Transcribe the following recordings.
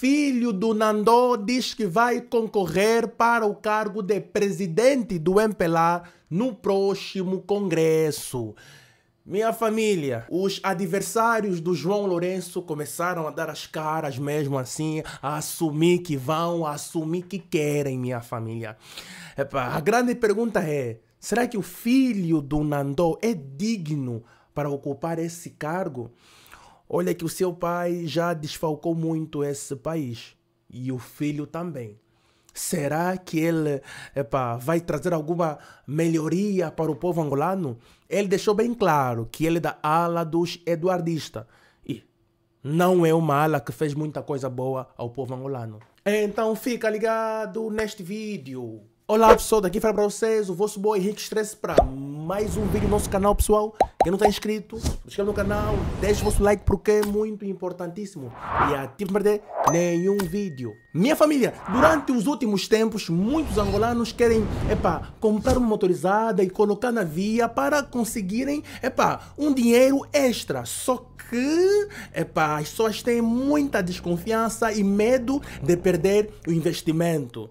filho do Nandó, diz que vai concorrer para o cargo de presidente do MPLA no próximo Congresso. Minha família, os adversários do João Lourenço começaram a dar as caras mesmo assim, a assumir que vão, a assumir que querem, minha família. Epa, a grande pergunta é: será que o filho do Nandô é digno para ocupar esse cargo? Olha que o seu pai já desfalcou muito esse país e o filho também. Será que ele epa, vai trazer alguma melhoria para o povo angolano? Ele deixou bem claro que ele é da ala dos eduardistas e não é uma ala que fez muita coisa boa ao povo angolano. Então fica ligado neste vídeo. Olá pessoal, daqui fala para vocês o vosso boy Henrique Stress para mais um vídeo no nosso canal pessoal. Quem não está inscrito, inscreva no canal, deixe o vosso like porque é muito importantíssimo e ative para perder nenhum vídeo. Minha família, durante os últimos tempos, muitos angolanos querem epa, comprar uma motorizada e colocar na via para conseguirem epa, um dinheiro extra. Só que epa, as pessoas têm muita desconfiança e medo de perder o investimento.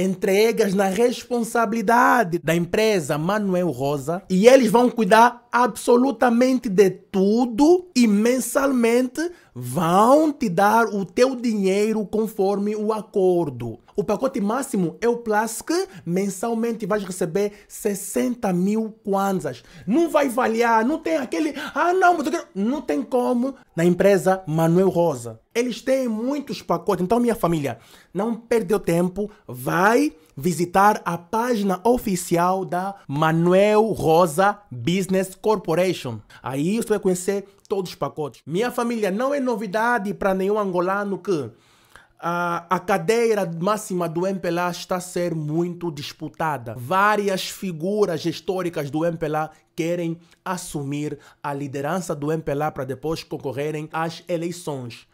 entregas na responsabilidade da empresa Manuel Rosa e eles vão cuidar absolutamente de tudo e mensalmente vão te dar o teu dinheiro conforme o acordo. O pacote máximo é o Plus que mensalmente vais receber 60 mil kwanzas. Não vai valer, não tem aquele. Ah, não, mas eu quero. Não tem como na empresa Manuel Rosa. Eles têm muitos pacotes. Então, minha família, não perdeu tempo. Vai visitar a página oficial da Manuel Rosa Business Corporation. Aí você vai conhecer todos os pacotes. Minha família, não é novidade para nenhum angolano que a, a cadeira máxima do MPLA está a ser muito disputada. Várias figuras históricas do MPLA querem assumir a liderança do MPLA para depois concorrerem às eleições.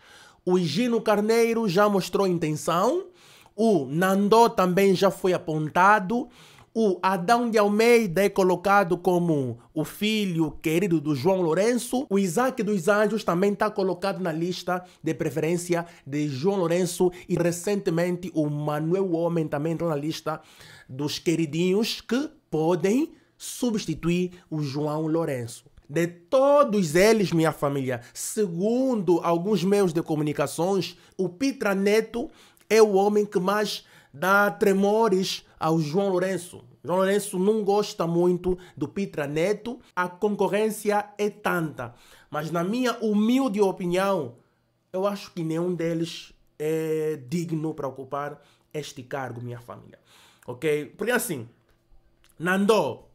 O Higino Carneiro já mostrou intenção, o Nandô também já foi apontado o Adão de Almeida é colocado como o filho querido do João Lourenço. O Isaac dos Anjos também está colocado na lista de preferência de João Lourenço. E recentemente o Manuel Homem também entrou tá na lista dos queridinhos que podem substituir o João Lourenço. De todos eles, minha família, segundo alguns meios de comunicações, o Pitra Neto é o homem que mais dá tremores ao João Lourenço. João Lourenço não gosta muito do Pitra Neto, a concorrência é tanta. Mas na minha humilde opinião, eu acho que nenhum deles é digno para ocupar este cargo, minha família. Ok? Porque assim, Nandó,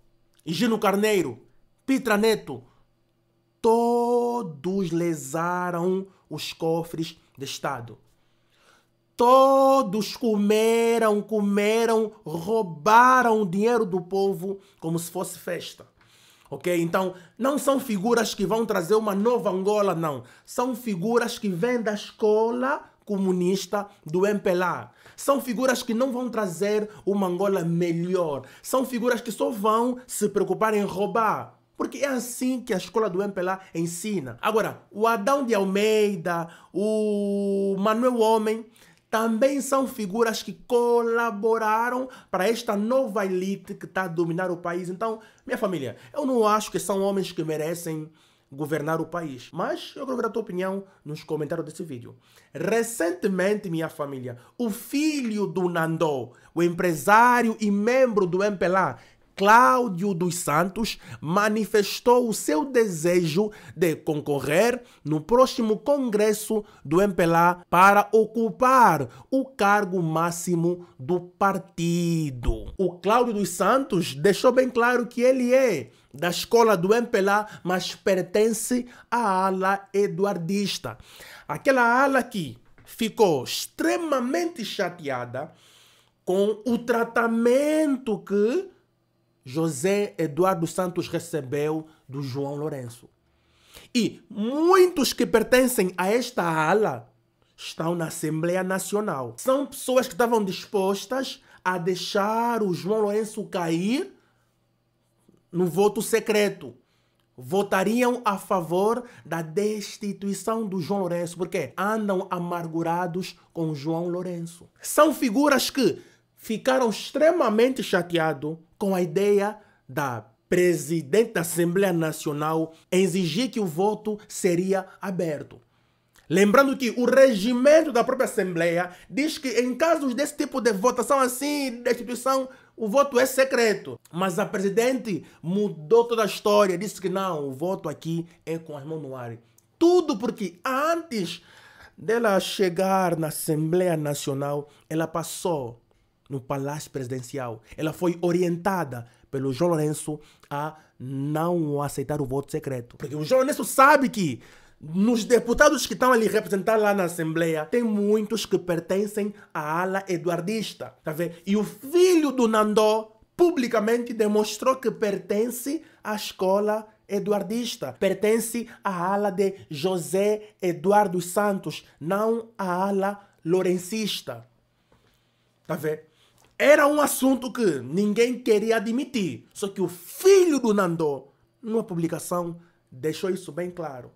Gino Carneiro, Pitra Neto, todos lesaram os cofres de Estado. Todos comeram, comeram, roubaram o dinheiro do povo como se fosse festa. Ok? Então, não são figuras que vão trazer uma nova Angola, não. São figuras que vêm da escola comunista do MPLA. São figuras que não vão trazer uma Angola melhor. São figuras que só vão se preocupar em roubar. Porque é assim que a escola do MPLA ensina. Agora, o Adão de Almeida, o Manuel Homem, também são figuras que colaboraram para esta nova elite que está a dominar o país. Então, minha família, eu não acho que são homens que merecem governar o país. Mas eu quero ver a tua opinião nos comentários desse vídeo. Recentemente, minha família, o filho do Nandô, o empresário e membro do MPLA, Cláudio dos Santos manifestou o seu desejo de concorrer no próximo Congresso do MPLA para ocupar o cargo máximo do partido. O Cláudio dos Santos deixou bem claro que ele é da escola do MPLA, mas pertence à ala eduardista. Aquela ala que ficou extremamente chateada com o tratamento que José Eduardo Santos recebeu do João Lourenço. E muitos que pertencem a esta ala estão na Assembleia Nacional. São pessoas que estavam dispostas a deixar o João Lourenço cair no voto secreto. Votariam a favor da destituição do João Lourenço, porque andam amargurados com João Lourenço. São figuras que ficaram extremamente chateados com a ideia da presidente da Assembleia Nacional exigir que o voto seria aberto. Lembrando que o regimento da própria Assembleia diz que em casos desse tipo de votação assim, da instituição, o voto é secreto. Mas a presidente mudou toda a história, disse que não, o voto aqui é com as mãos no ar. Tudo porque antes dela chegar na Assembleia Nacional, ela passou no Palácio Presidencial. Ela foi orientada pelo João Lourenço a não aceitar o voto secreto. Porque o João Lourenço sabe que nos deputados que estão ali representados lá na Assembleia, tem muitos que pertencem à ala eduardista, tá vendo? E o filho do Nandó publicamente demonstrou que pertence à escola eduardista, pertence à ala de José Eduardo Santos, não à ala lorencista. Tá vendo? Era um assunto que ninguém queria admitir. Só que o filho do Nando, numa publicação, deixou isso bem claro.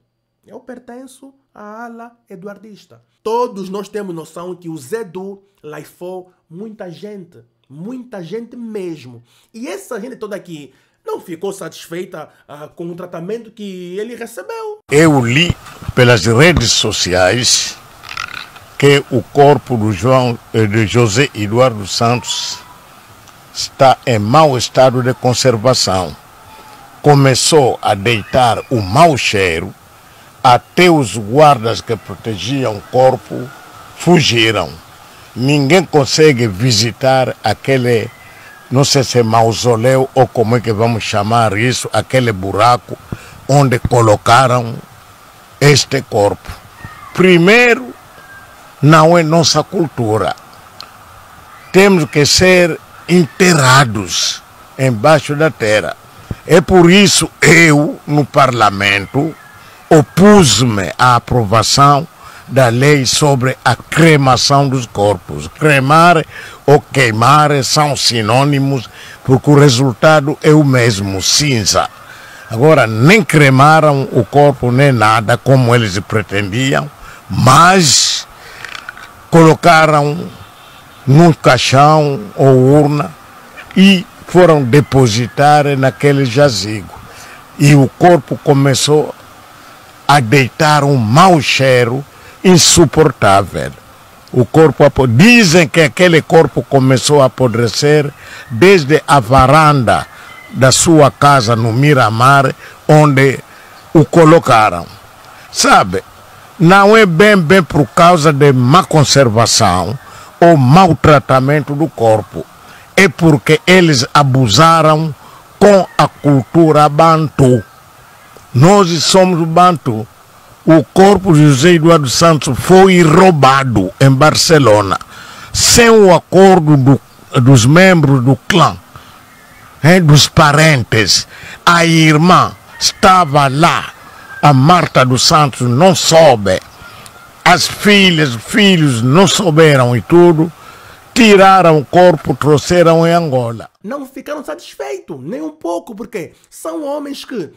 Eu pertenço à ala eduardista. Todos nós temos noção que o Zedu laifou muita gente. Muita gente mesmo. E essa gente toda aqui não ficou satisfeita ah, com o tratamento que ele recebeu. Eu li pelas redes sociais que o corpo do João, eh, de José Eduardo Santos está em mau estado de conservação. Começou a deitar o mau cheiro, até os guardas que protegiam o corpo fugiram. Ninguém consegue visitar aquele, não sei se é mausoléu ou como é que vamos chamar isso, aquele buraco onde colocaram este corpo. Primeiro, não é nossa cultura. Temos que ser enterrados embaixo da terra. É por isso eu, no parlamento, opus-me à aprovação da lei sobre a cremação dos corpos. Cremar ou queimar são sinônimos, porque o resultado é o mesmo, cinza. Agora, nem cremaram o corpo nem nada como eles pretendiam, mas colocaram num caixão ou urna e foram depositar naquele jazigo. E o corpo começou a deitar um mau cheiro insuportável. O corpo dizem que aquele corpo começou a apodrecer desde a varanda da sua casa no Miramar, onde o colocaram. Sabe, não é bem bem por causa de má conservação ou mau tratamento do corpo, é porque eles abusaram com a cultura bantu. Nós somos bantu. O corpo de José Eduardo Santos foi roubado em Barcelona, sem o acordo do, dos membros do clã, hein, dos parentes. A irmã estava lá a Marta dos Santos não soube, as filhas, filhos não souberam e tudo, tiraram o corpo, trouxeram em Angola. Não ficaram satisfeitos, nem um pouco, porque são homens que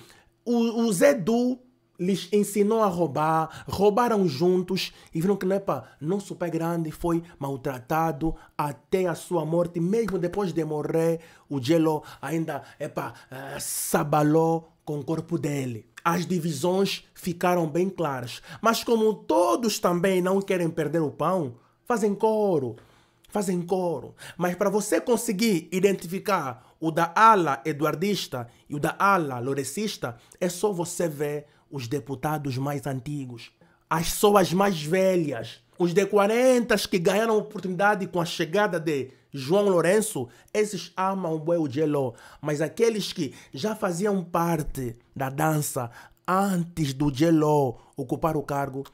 o, o Zé Du lhes ensinou a roubar, roubaram juntos e viram que nepa, nosso pai grande foi maltratado até a sua morte, mesmo depois de morrer, o Gelo ainda epa, uh, sabalou com o corpo dele. As divisões ficaram bem claras, mas como todos também não querem perder o pão, fazem coro, fazem coro. Mas para você conseguir identificar o da ala eduardista e o da ala lorecista, é só você ver os deputados mais antigos, as pessoas mais velhas, os de 40 que ganharam oportunidade com a chegada de João Lourenço, esses amam o gelo, mas aqueles que já faziam parte da dança antes do gelo ocupar o cargo,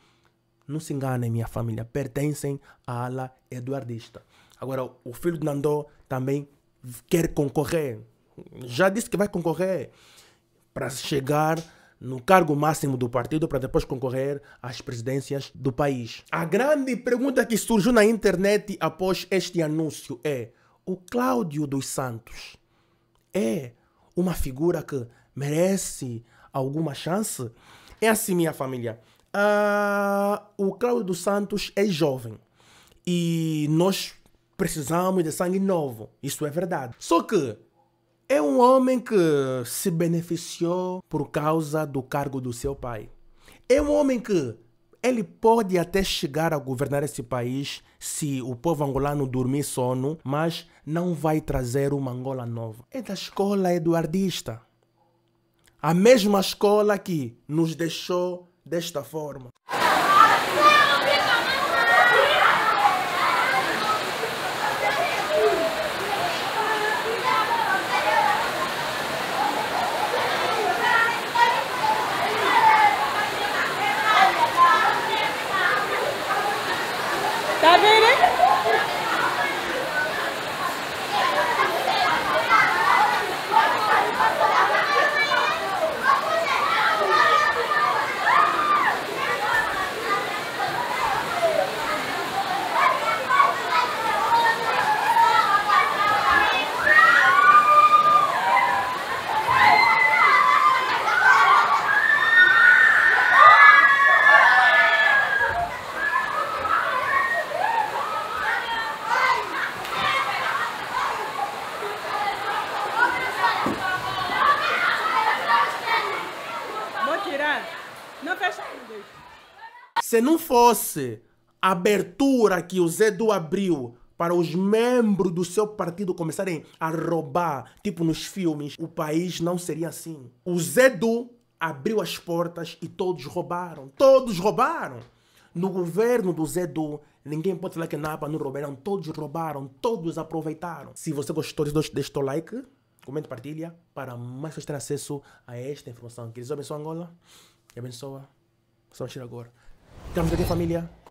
não se enganem, minha família, pertencem à ala eduardista. Agora, o filho de Nandô também quer concorrer. Já disse que vai concorrer para chegar no cargo máximo do partido para depois concorrer às presidências do país. A grande pergunta que surgiu na internet após este anúncio é: o Cláudio dos Santos é uma figura que merece alguma chance? É assim, minha família. Uh, o Cláudio dos Santos é jovem e nós precisamos de sangue novo. Isso é verdade. Só que é um homem que se beneficiou por causa do cargo do seu pai. É um homem que ele pode até chegar a governar esse país se o povo angolano dormir sono, mas não vai trazer uma Angola nova. É da escola eduardista. A mesma escola que nos deixou desta forma. bien? Se não fosse a abertura que o Zedu abriu para os membros do seu partido começarem a roubar, tipo nos filmes, o país não seria assim. O Zedu abriu as portas e todos roubaram. Todos roubaram. No governo do Zedu, ninguém pode falar que Napa não roubaram. Todos roubaram, todos aproveitaram. Se você gostou, deixa o like, comente, partilha, para mais pessoas terem acesso a esta informação. Que Deus abençoe Angola e abençoa. Só agora. transmisión de familia.